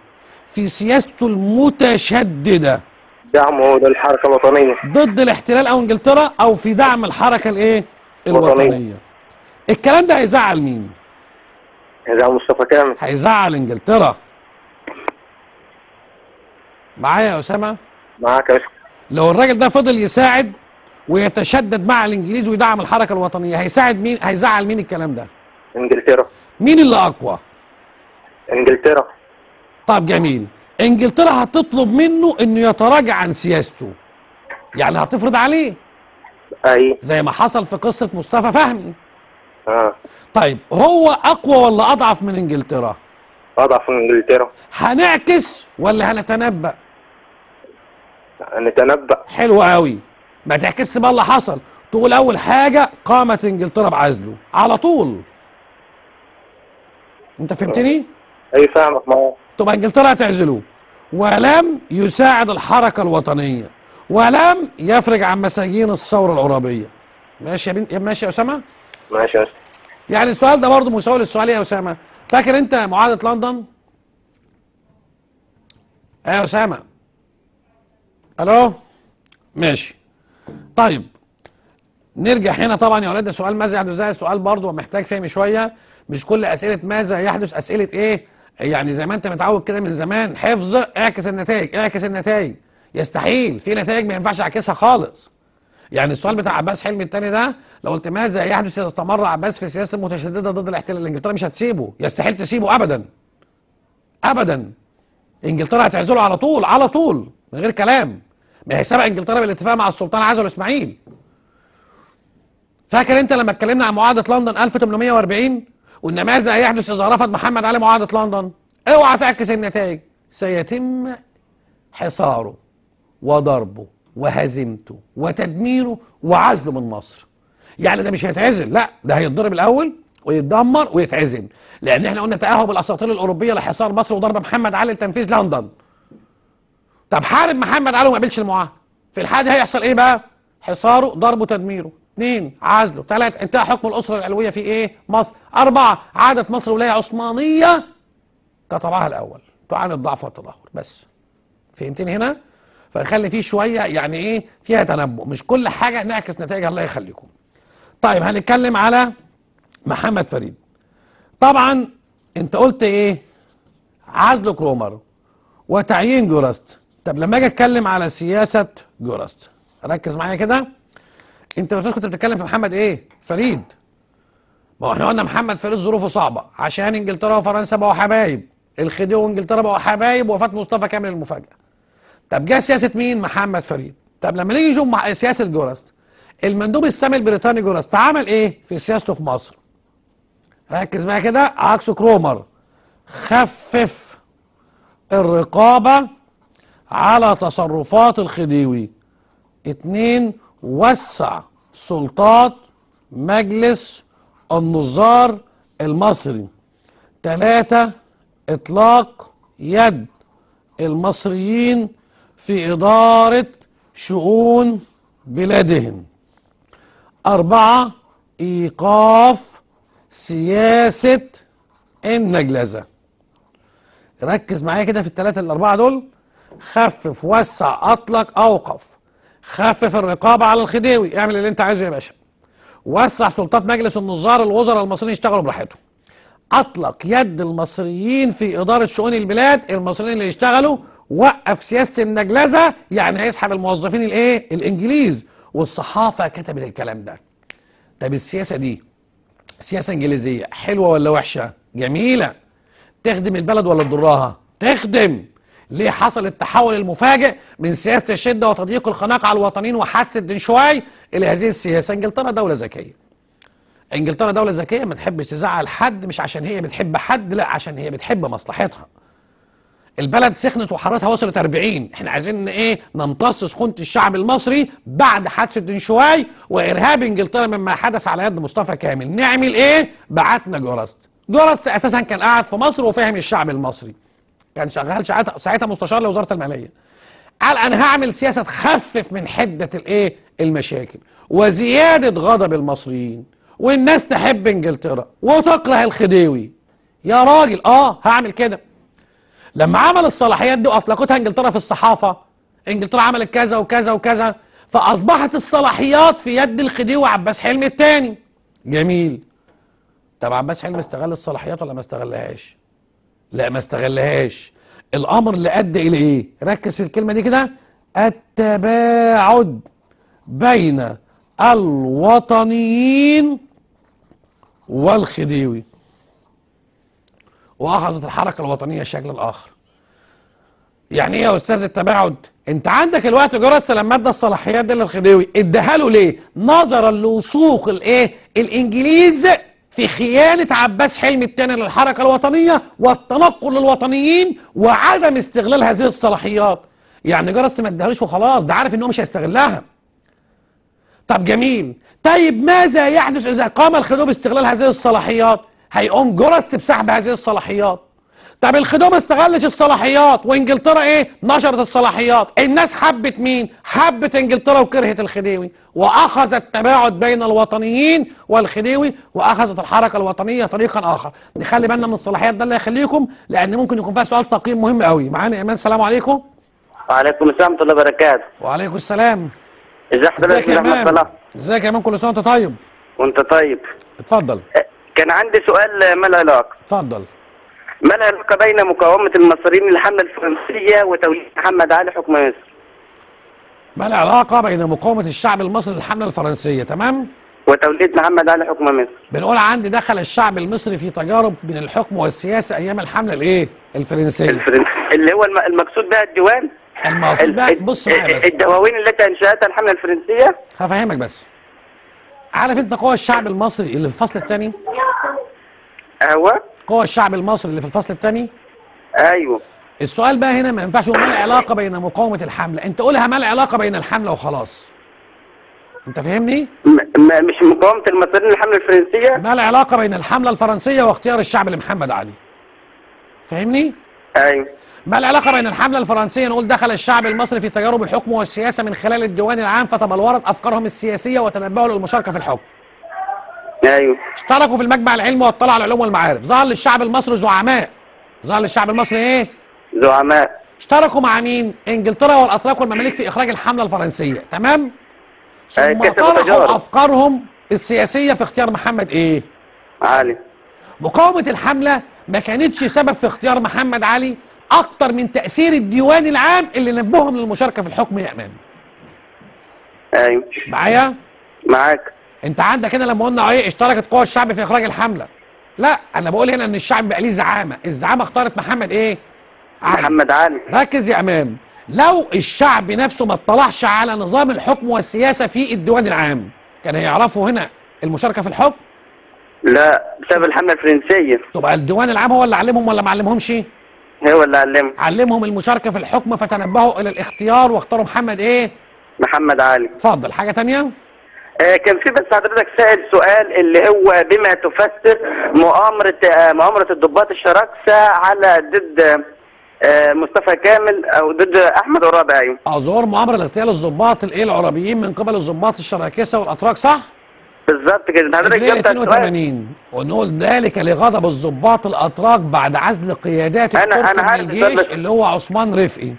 في سياسته المتشدده دعمه للحركه الوطنيه ضد الاحتلال او انجلترا او في دعم الحركه الايه؟ الوطنيه الكلام ده هيزعل مين؟ هيزعل مصطفى كامل هيزعل انجلترا معايا يا اسامه معاك يا لو الراجل ده فضل يساعد ويتشدد مع الانجليز ويدعم الحركه الوطنيه هيساعد مين هيزعل مين الكلام ده انجلترا مين اللي اقوى انجلترا طب جميل انجلترا هتطلب منه انه يتراجع عن سياسته يعني هتفرض عليه اي زي ما حصل في قصه مصطفى فهمي اه طيب هو اقوى ولا اضعف من انجلترا اضعف من انجلترا هنعكس ولا هنتنبأ نتنبأ حلو قوي ما تحكيش بقى اللي حصل تقول اول حاجه قامت انجلترا بعزله على طول انت فهمتني اي فاهمك معايا تبقى انجلترا هتعزلوه ولم يساعد الحركه الوطنيه ولم يفرج عن مساجين الثوره العرابيه ماشي يا بنت ماشي يا اسامه ماشي يا يعني السؤال ده برضه مساوي للسؤال إيه يا اسامه فاكر انت معاهده لندن ايوه يا اسامه الو ماشي طيب نرجع هنا طبعا يا اولاد سؤال ماذا يحدث ده سؤال برضه محتاج فهم شويه مش كل اسئله ماذا يحدث اسئله ايه يعني زي ما انت متعود كده من زمان حفظ اعكس النتائج اعكس النتائج يستحيل في نتائج ما ينفعش اعكسها خالص يعني السؤال بتاع عباس حلمي الثاني ده لو قلت ماذا يحدث اذا استمر عباس في السياسه المتشدده ضد الاحتلال الانجليزي مش هتسيبه يستحيل تسيبه ابدا ابدا انجلترا هتعزله على طول على طول من غير كلام ما هي سبق انجلترا بالاتفاق مع السلطان عزل اسماعيل فاكر انت لما اتكلمنا عن معاهده لندن 1840 وان ماذا يحدث اذا رفض محمد علي معاهده لندن اوعى تعكس النتائج سيتم حصاره وضربه وهزيمته وتدميره وعزله من مصر يعني ده مش هيتعزل لا ده هيتضرب الاول ويتدمر ويتعزل لان احنا قلنا تاهب الاساطيل الاوروبيه لحصار مصر وضرب محمد علي لتنفيذ لندن طب حارب محمد علي وما قبلش المعاهده في الحاله دي هيحصل ايه بقى حصاره ضربه تدميره اثنين عزله ثلاثة انتهى حكم الأسرة العلوية في ايه مصر أربعة عادت مصر ولاية عثمانية كطبعها الأول تعاني الضعف والتدهور بس فهمتني هنا فنخلي فيه شوية يعني ايه فيها تنبؤ مش كل حاجة نعكس نتائجها الله يخليكم طيب هنتكلم على محمد فريد طبعا انت قلت ايه عزل كرومر وتعيين جوراست طب لما اجي اتكلم على سياسه جورست ركز معايا كده انت يا استاذ كنت بتتكلم في محمد ايه فريد ما احنا قلنا محمد فريد ظروفه صعبه عشان انجلترا وفرنسا بقوا حبايب الخديوي وانجلترا بقوا حبايب وفاه مصطفى كامل المفاجاه طب جه سياسه مين محمد فريد طب لما نيجي نشوف سياسه جورست المندوب السامي البريطاني جورست عمل ايه في سياسته في مصر ركز معايا كده عكس كرومر خفف الرقابه على تصرفات الخديوي اتنين وسع سلطات مجلس النظار المصري تلاتة اطلاق يد المصريين في إدارة شؤون بلادهم أربعة إيقاف سياسة النجلزة ركز معايا كده في الثلاثة الأربعة دول خفف وسع اطلق اوقف خفف الرقابه على الخديوي اعمل اللي انت عايزه يا باشا وسع سلطات مجلس النظار الوزراء المصريين يشتغلوا براحتهم اطلق يد المصريين في اداره شؤون البلاد المصريين اللي يشتغلوا وقف سياسه النجلزه يعني هيسحب الموظفين الايه الانجليز والصحافه كتبت الكلام ده طب السياسه دي سياسه انجليزيه حلوه ولا وحشه جميله تخدم البلد ولا تضرها تخدم ليه حصل التحول المفاجئ من سياسه الشده وتضييق الخناق على الوطنيين وحادثه دنشواي الى هذه السياسه انجلترا دوله ذكيه انجلترا دوله ذكيه ما تحبش تزعل حد مش عشان هي بتحب حد لا عشان هي بتحب مصلحتها البلد سخنت وحرارتها وصلت 40 احنا عايزين ايه نمتص سخونه الشعب المصري بعد حادثه دنشواي وارهاب انجلترا مما حدث على يد مصطفى كامل نعمل ايه بعتنا جورست جورست اساسا كان قاعد في مصر وفاهم الشعب المصري كان شغال ساعتها مستشار لوزاره الماليه قال انا هعمل سياسه تخفف من حده الايه المشاكل وزياده غضب المصريين والناس تحب انجلترا وتكره الخديوي يا راجل اه هعمل كده لما عمل الصلاحيات دي واطلقتها انجلترا في الصحافه انجلترا عملت كذا وكذا وكذا فاصبحت الصلاحيات في يد الخديوي عباس حلمي الثاني جميل طب عباس حلمي استغل الصلاحيات ولا ما استغلهاش لا ما استغلهاش الامر اللي ادى الى ايه ركز في الكلمه دي كده التباعد بين الوطنيين والخديوي واخذت الحركه الوطنيه شكل اخر يعني ايه يا استاذ التباعد انت عندك الوقت جرس لما ادى الصلاحيات دي للخديوي اداها له ليه نظرا لوثوق الايه الانجليز في خيانة عباس حلمي الثاني للحركة الوطنية والتنقل للوطنيين وعدم استغلال هذه الصلاحيات يعني جرس ما ادهلوش وخلاص ده عارف انه مش هيستغلها طب جميل طيب ماذا يحدث اذا قام الخديوي باستغلال هذه الصلاحيات هيقوم جرس بسحب هذه الصلاحيات طب الخدوم ما استغلش الصلاحيات وانجلترا ايه نشرت الصلاحيات الناس حبت مين حبت انجلترا وكرهت الخديوي واخذ التباعد بين الوطنيين والخديوي واخذت الحركه الوطنيه طريقا اخر نخلي بالنا من الصلاحيات ده اللي هيخليكم لان ممكن يكون فيها سؤال تقييم مهم قوي معانا ايمان السلام عليكم وعليكم السلام ورحمه الله وبركاته وعليكم السلام ازي حضرتك يا احمد صلاح ازيك يا ايمان كل سنه وانت طيب وانت طيب اتفضل أه، كان عندي سؤال آه، ما له علاقه اتفضل ما العلاقة بين مقاومة المصريين للحملة الفرنسية وتوليد محمد علي حكم مصر؟ ما العلاقة بين مقاومة الشعب المصري للحملة الفرنسية تمام؟ وتوليد محمد علي حكم مصر بنقول عندي دخل الشعب المصري في تجارب من الحكم والسياسة أيام الحملة الإيه؟ الفرنسية الفرنسية اللي هو المقصود بها الديوان المقصود بقى بص معايا بس الدواوين التي انشاتها الحمله الفرنسيه هفهمك بس عارف انت قوى الشعب المصري اللي في الفصل الثاني؟ اهو قوى الشعب المصري اللي في الفصل الثاني ايوه السؤال بقى هنا ما ينفعش ما العلاقه بين مقاومه الحمله انت قولها ما العلاقه بين الحمله وخلاص انت فاهمني مش مقاومه المصريين للحمله الفرنسيه ما العلاقه بين الحمله الفرنسيه واختيار الشعب لمحمد علي فاهمني ايوه ما العلاقه بين الحمله الفرنسيه نقول دخل الشعب المصري في تجارب الحكم والسياسه من خلال الديوان العام فتبلورت افكارهم السياسيه وتنبهوا للمشاركه في الحكم ايوه اشتركوا في المجمع العلمي واطلع على العلوم والمعارف ظهر للشعب المصري زعماء ظهر للشعب المصري ايه زعماء اشتركوا مع مين انجلترا والاتراك والمماليك في اخراج الحمله الفرنسيه تمام ثم طرحوا افكارهم السياسيه في اختيار محمد ايه علي مقاومه الحمله ما كانتش سبب في اختيار محمد علي اكتر من تاثير الديوان العام اللي نبههم للمشاركه في الحكم يا امام ايوه معايا معاك انت عندك هنا لما قلنا ايه اشتركت قوى الشعب في اخراج الحمله لا انا بقول هنا ان الشعب بقى ليه زعامه الزعامه اختارت محمد ايه محمد علي ركز يا امام لو الشعب نفسه ما اطلعش على نظام الحكم والسياسه في الديوان العام كان هيعرفوا هنا المشاركه في الحكم لا بسبب الحمله الفرنسيه تبقى الديوان العام هو اللي علمهم ولا ما علمهمش هو اللي علمهم علمهم المشاركه في الحكم فتنبهوا الى الاختيار واختاروا محمد ايه محمد علي اتفضل حاجه ثانيه آه، كان في بس حضرتك سائل سؤال اللي هو بما تفسر مؤامرة آه، مؤامرة الضباط الشراكسة على ضد آه، مصطفى كامل او ضد احمد عرابة ايوه اه ظهور مؤامرة لاغتيال الضباط الايه العرابيين من قبل الضباط الشراكسة والاتراك صح؟ بالظبط كده حضرتك جبت 82 ونقول ذلك لغضب الضباط الاتراك بعد عزل قيادات انا انا عارف الجيش اللي هو عثمان رفقي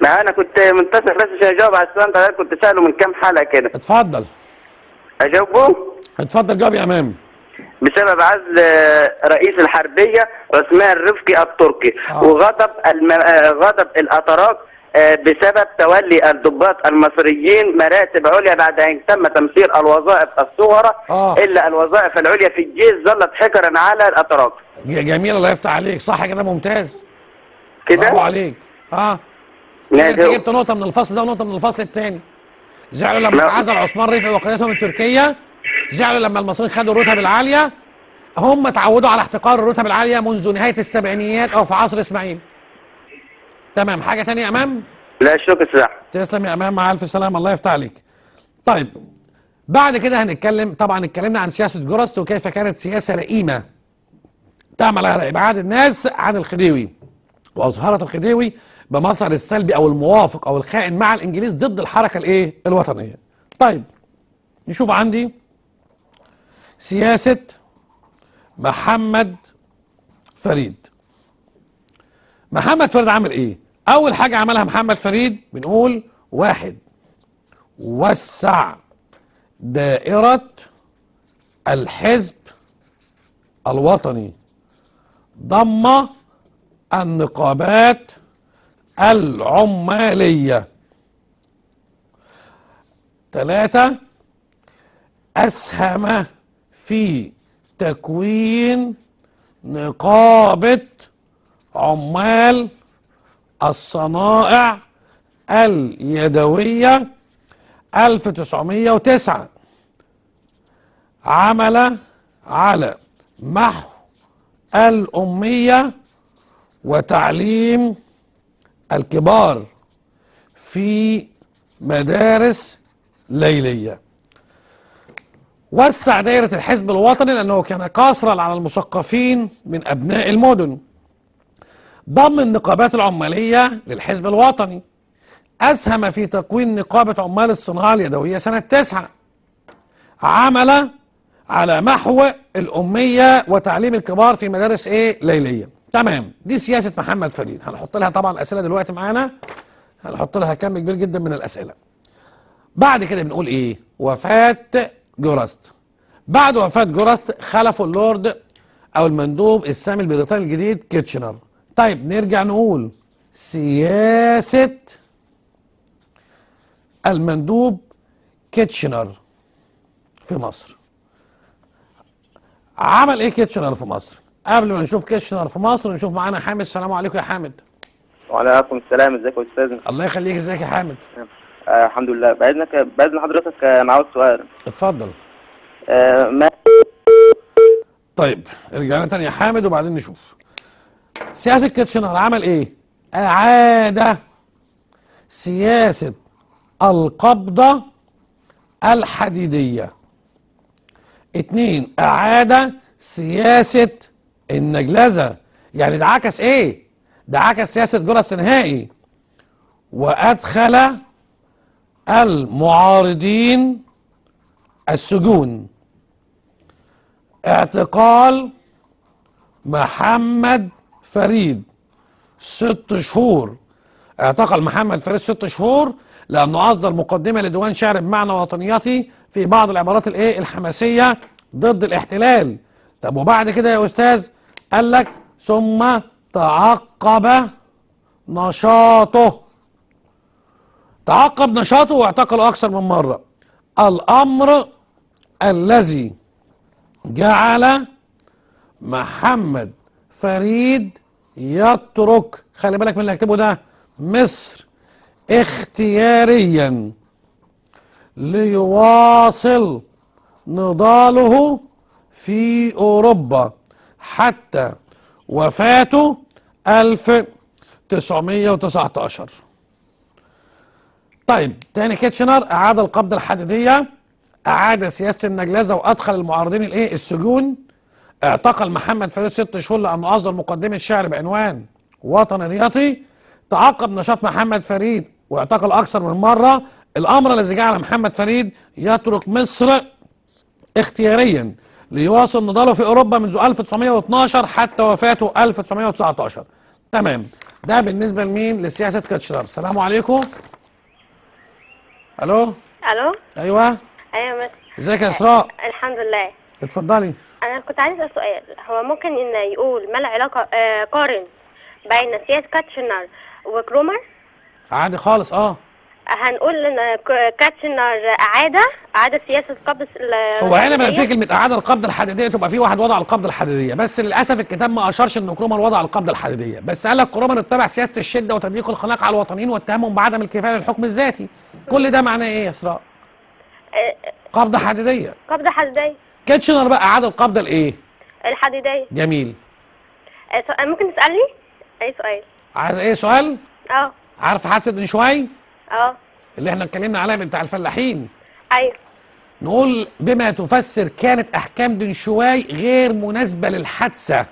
ما انا كنت منتصف بس مش هجاوب على السؤال ده طيب كنت ساله من كام حلقه كده اتفضل اجاوبه اتفضل جاوب يا امام بسبب عزل رئيس الحربيه عثمان رفقي التركي آه. وغضب الم... آه، غضب الاتراك آه، بسبب تولي الضباط المصريين مراتب عليا بعد ان تم تمثيل الوظائف الصغرى آه. الا الوظائف العليا في الجيش ظلت حكرا على الاتراك جميل الله يفتح عليك صح كده ممتاز كده برافو عليك اه جبت نقطه من الفصل ده ونقطه من الفصل الثاني زعلوا لما اتعزل عثمان رفعي وقيادته من تركيا زعلوا لما المصريين خدوا الرتب العاليه هم اتعودوا على احتقار الرتب العاليه منذ نهايه السبعينيات او في عصر اسماعيل تمام حاجه ثانيه امام لا شكرا استاذ تسلم يا امام مع الف سلامه الله يفتح عليك طيب بعد كده هنتكلم طبعا اتكلمنا عن سياسه جرست وكيف كانت سياسه لئيمه تعمل على ابعاد الناس عن الخديوي واظهرت الخديوي بمظهر السلبي او الموافق او الخائن مع الانجليز ضد الحركه الايه الوطنيه طيب نشوف عندي سياسه محمد فريد محمد فريد عمل ايه اول حاجه عملها محمد فريد بنقول واحد وسع دائره الحزب الوطني ضم النقابات العمالية ثلاثة أسهم في تكوين نقابة عمال الصنائع اليدوية 1909 عمل على محو الأمية وتعليم الكبار في مدارس ليلية وسع دائرة الحزب الوطني لأنه كان قاصرا على المثقفين من أبناء المدن ضم النقابات العمالية للحزب الوطني أسهم في تكوين نقابة عمال الصناعة اليدوية سنة تسعة عمل على محو الأمية وتعليم الكبار في مدارس إيه ليلية تمام دي سياسه محمد فريد هنحط لها طبعا اسئله دلوقتي معانا هنحط لها كم كبير جدا من الاسئله بعد كده بنقول ايه وفاه جوراست بعد وفاه جوراست خلفه اللورد او المندوب السامي البريطاني الجديد كيتشنر طيب نرجع نقول سياسه المندوب كيتشنر في مصر عمل ايه كيتشنر في مصر قبل ما نشوف كيشنر في مصر نشوف معانا حامد السلام عليكم يا حامد وعليكم السلام ازيك يا استاذ الله يخليك ازيك يا حامد آه الحمد لله باذنك باذن حضرتك انا عاوز سؤال اتفضل آه ما طيب رجعنا تاني يا حامد وبعدين نشوف سياسه كيتشنر عمل ايه اعاده سياسه القبضه الحديديه اتنين اعاده سياسه النجلزه يعني ده عكس ايه؟ ده عكس سياسه جرس نهائي وادخل المعارضين السجون اعتقال محمد فريد ست شهور اعتقل محمد فريد ست شهور لأنه أصدر مقدمة لديوان شعر بمعنى وطنيتي في بعض العبارات الايه الحماسية ضد الاحتلال طب وبعد كده يا أستاذ قال لك ثم تعقب نشاطه تعقب نشاطه واعتقله أكثر من مرة الأمر الذي جعل محمد فريد يترك خلي بالك من اللي هكتبه ده مصر اختياريا ليواصل نضاله في أوروبا حتى وفاته 1919 طيب تاني كيتشنر أعاد القبضة الحديدية أعاد سياسة النجلزة وأدخل المعارضين الإيه السجون اعتقل محمد فريد ست شهور لأنه أصدر مقدمة شعر بعنوان وطن رياضي تعاقب نشاط محمد فريد واعتقل أكثر من مرة الأمر الذي جعل محمد فريد يترك مصر اختياريا ليواصل نضاله في أوروبا منذ 1912 حتى وفاته 1919 تمام ده بالنسبة لمين لسياسة كاتشلر السلام عليكم ألو ألو أيوه أيوه مس ازيك يا إسراء الحمد لله اتفضلي أنا كنت عايز أسأل سؤال هو ممكن إن يقول ما العلاقة آه قارن بين سياسة كاتشنر وكرومر عادي خالص أه هنقول ان كاتشنر اعاده اعاده سياسه قبض هو هنا بقى في كلمه اعاده القبضه الحديديه تبقى في واحد وضع القبضه الحديديه بس للاسف الكتاب ما اشارش ان كرومان وضع القبضه الحديديه بس قال لك كرومان اتبع سياسه الشده وتضييق الخناق على الوطنيين واتهمهم بعدم الكفايه للحكم الذاتي كل ده معناه ايه يا اسراء؟ أه، قبضه حديديه قبضه حديديه كاتشنر بقى اعاد القبضه الايه؟ الحديديه جميل أه، ممكن تسالني اي سؤال عايز ايه سؤال؟ اه عارفه حادثه دنشواي؟ اه اللي احنا اتكلمنا عليها بتاع الفلاحين ايوه نقول بما تفسر كانت احكام دنشواي غير مناسبه للحادثه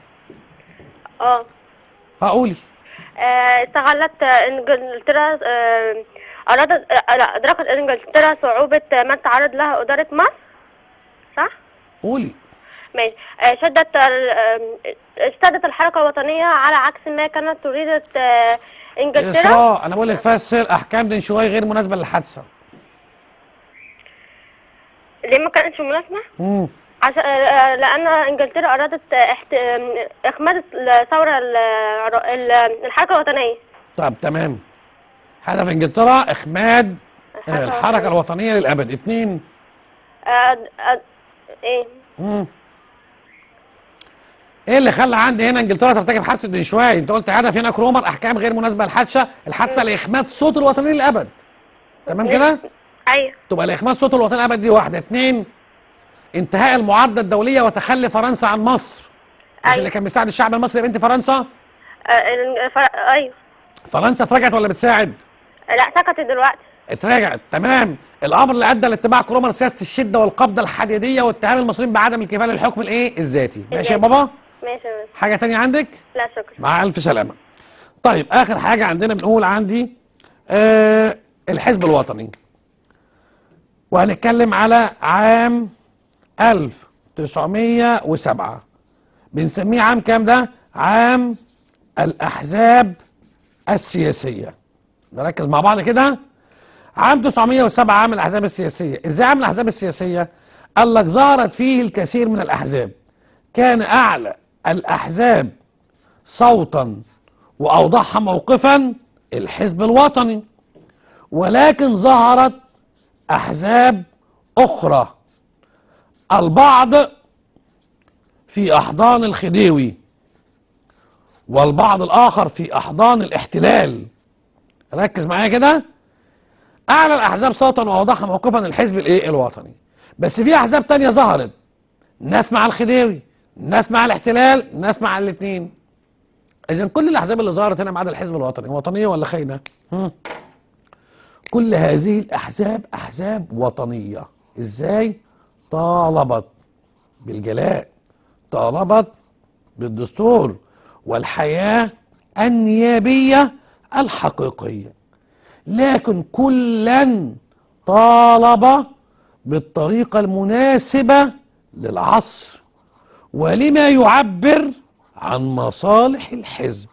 اه هقولي استغلت آه، انجلترا آه، ارادت آه، لا ادركت انجلترا صعوبه ما تعرض لها اداره مصر صح قولي ماشي آه، شدت اشتدت الحركه الوطنيه على عكس ما كانت تريد آه، انجلترا اسراء انا بقول لك فسر احكام دين شويه غير مناسبه للحادثه ليه ما كانتش مناسبه؟ امم عشان آه، لان انجلترا ارادت احت... اخماد الثوره الحركه الوطنيه طب تمام هدف انجلترا اخماد الحركه الوطنيه للابد اثنين أد... أد... ايه امم ايه اللي خلى عندي هنا انجلترا ترتكب حادثه من شويه انت قلت هدف هنا كرومر احكام غير مناسبه للحادثه الحادثه لاخماد صوت الوطني للابد تمام كده ايوه تبقى لاخماد صوت الوطني للابد دي واحده اثنين انتهاء المعارضه الدوليه وتخلي فرنسا عن مصر ايوه عشان اللي كان بيساعد الشعب المصري يا بنت فرنسا أه، ايوه فرنسا اتراجعت ولا بتساعد لا سكتت دلوقتي اتراجعت تمام الامر اللي ادى لاتباع كرومر سياسه الشده والقبضه الحديديه واتهام المصريين بعدم الكفاله للحكم الايه الذاتي ماشي يا بابا ماشي حاجه تانية عندك لا شكرا مع الف سلامه طيب اخر حاجه عندنا بنقول عندي آه الحزب الوطني وهنتكلم على عام 1907 بنسميه عام كام ده عام الاحزاب السياسيه نركز مع بعض كده عام 907 عام الاحزاب السياسيه ازاي عام الاحزاب السياسيه قال لك ظهرت فيه الكثير من الاحزاب كان اعلى الأحزاب صوتا وأوضحها موقفا الحزب الوطني ولكن ظهرت أحزاب أخرى البعض في أحضان الخديوي والبعض الآخر في أحضان الاحتلال ركز معايا كده أعلى الأحزاب صوتا وأوضحها موقفا الحزب الإيه الوطني بس في أحزاب تانية ظهرت ناس مع الخديوي ناس مع الاحتلال ناس مع الاثنين اذا كل الاحزاب اللي ظهرت هنا ما عدا الحزب الوطني وطنيه ولا خاينه كل هذه الاحزاب احزاب وطنيه ازاي طالبت بالجلاء طالبت بالدستور والحياه النيابيه الحقيقيه لكن كلا طالب بالطريقه المناسبه للعصر ولما يعبر عن مصالح الحزب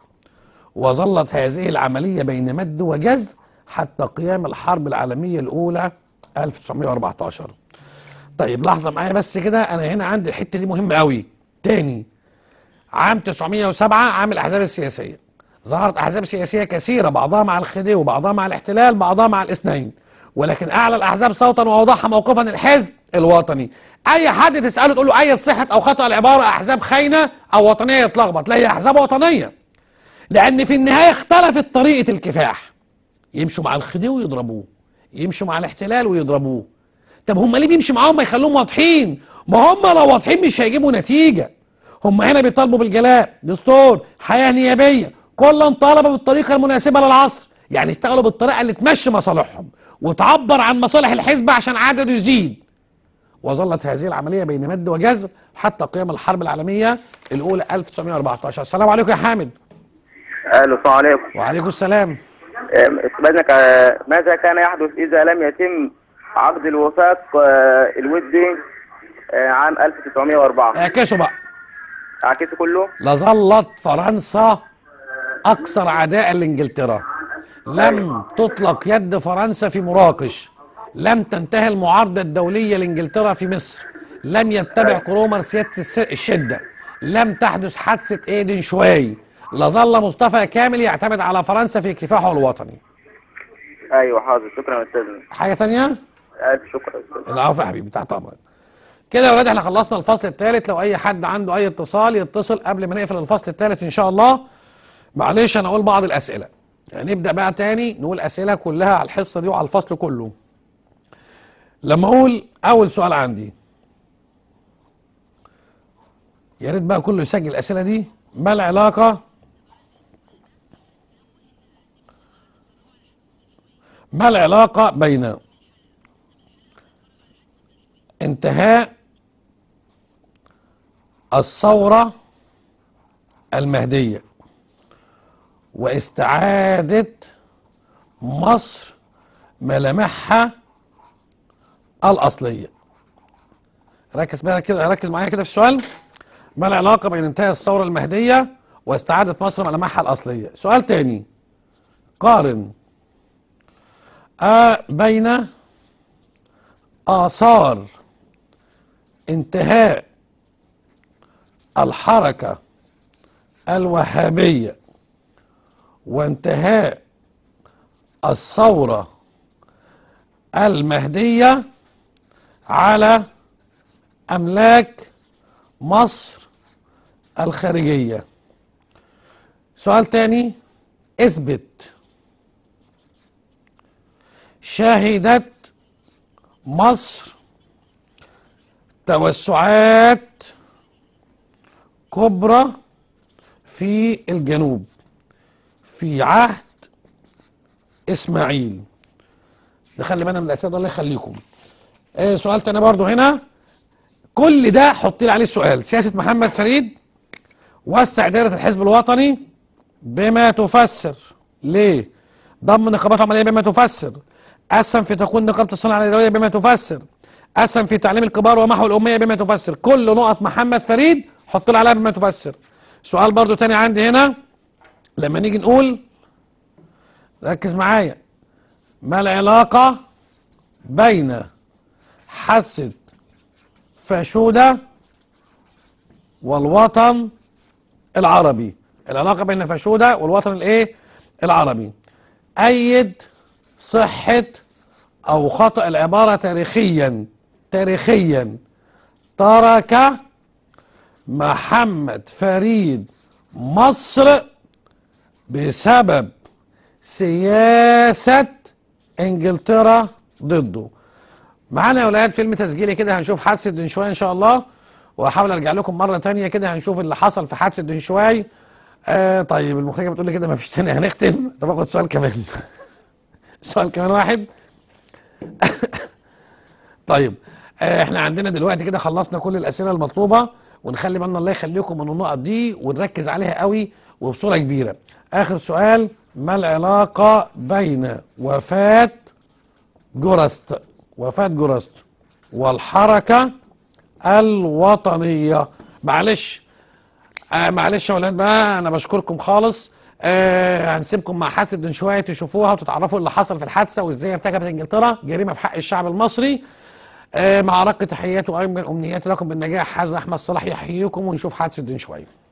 وظلت هذه العملية بين مد وجزر حتى قيام الحرب العالمية الأولى 1914 طيب لحظة معايا بس كده أنا هنا عندي الحتة دي مهمة قوي تاني عام 907 عام الأحزاب السياسية ظهرت أحزاب سياسية كثيرة بعضها مع الخديوي وبعضها مع الاحتلال بعضها مع الاثنين ولكن اعلى الاحزاب صوتا واوضحها موقفا الحزب الوطني اي حد تساله تقول له اي صحه او خطا العباره احزاب خاينه او وطنيه يتلخبط لا هي احزاب وطنيه لان في النهايه اختلفت طريقه الكفاح يمشوا مع الخديوي ويضربوه يمشوا مع الاحتلال ويضربوه طب هم ليه بيمشي معاهم ما يخلوهم واضحين ما هم لو واضحين مش هيجيبوا نتيجه هم هنا بيطالبوا بالجلاء دستور حياه نيابيه كلا طالب بالطريقه المناسبه للعصر يعني اشتغلوا بالطريقه اللي تمشي مصالحهم وتعبر عن مصالح الحزب عشان عدده يزيد وظلت هذه العملية بين مد وجزر حتى قيام الحرب العالمية الأولى 1914 السلام عليكم يا حامد أهلا السلام عليكم وعليكم السلام استبدنك آه، ماذا كان يحدث إذا لم يتم عقد الوفاق آه، الودي آه، عام 1904 اعكسه بقى اعكسه كله لظلت فرنسا أكثر عداء لإنجلترا لم تطلق يد فرنسا في مراكش لم تنتهي المعارضة الدولية لإنجلترا في مصر لم يتبع كرومر سيادة الشدة لم تحدث حادثة إيدن شوي لظل مصطفى كامل يعتمد على فرنسا في كفاحه الوطني ايوه حاضر شكرا يا استاذ حاجه ثانيه؟ شكرا يا استاذ العفو يا حبيبي تحت امرك كده يا ولاد احنا خلصنا الفصل الثالث لو اي حد عنده اي اتصال يتصل قبل ما نقفل الفصل الثالث ان شاء الله معلش انا اقول بعض الاسئله يعني نبدا بقى تاني نقول اسئله كلها على الحصه دي وعلى الفصل كله لما اقول اول سؤال عندي يا ريت بقى كله يسجل الاسئله دي ما العلاقه ما العلاقه بين انتهاء الثوره المهديه واستعادة مصر ملامحها الأصلية ركز بقى كده ركز معايا كده في السؤال ما العلاقة بين انتهاء الثورة المهدية واستعادة مصر ملامحها الأصلية سؤال تاني قارن أه بين آثار انتهاء الحركة الوهابية وانتهاء الثورة المهدية على أملاك مصر الخارجية سؤال تاني اثبت شهدت مصر توسعات كبرى في الجنوب في عهد اسماعيل نخلي بالنا من الاسئله الله يخليكم آه سؤال تاني برضو هنا كل ده حط لي عليه سؤال سياسه محمد فريد وسع دائره الحزب الوطني بما تفسر ليه ضم نقابات عمليه بما تفسر اسهم في تكون نقابه الصناعه اليدويه بما تفسر اسهم في تعليم الكبار ومحو الاميه بما تفسر كل نقط محمد فريد حط لي عليها بما تفسر سؤال برضو تاني عندي هنا لما نيجي نقول ركز معايا ما العلاقة بين حاسة فاشودة والوطن العربي العلاقة بين فاشودة والوطن الايه العربي أيد صحة أو خطأ العبارة تاريخيا تاريخيا ترك محمد فريد مصر بسبب سياسة انجلترا ضده معانا يا ولاد فيلم تسجيلي كده هنشوف حادثة دنشواي ان شاء الله وهحاول ارجع لكم مرة تانية كده هنشوف اللي حصل في حادثة دنشواي آه طيب المخرجة بتقول لي كده مفيش تاني هنختم (laughs) طب اخد سؤال كمان (laughs) سؤال كمان واحد (laughs) طيب آه احنا عندنا دلوقتي كده خلصنا كل الاسئله المطلوبه ونخلي بالنا الله يخليكم من النقط دي ونركز عليها قوي وبصوره كبيره اخر سؤال ما العلاقه بين وفاه جورست وفاه جورست والحركه الوطنيه معلش آه معلش يا ولاد بقى انا بشكركم خالص آه هنسيبكم مع حادثه دون شويه تشوفوها وتتعرفوا اللي حصل في الحادثه وازاي ارتكبت انجلترا جريمه في حق الشعب المصري آه مع رق تحيات وامنياتي امنيات لكم بالنجاح هذا احمد صلاح يحييكم ونشوف حادثه دون شويه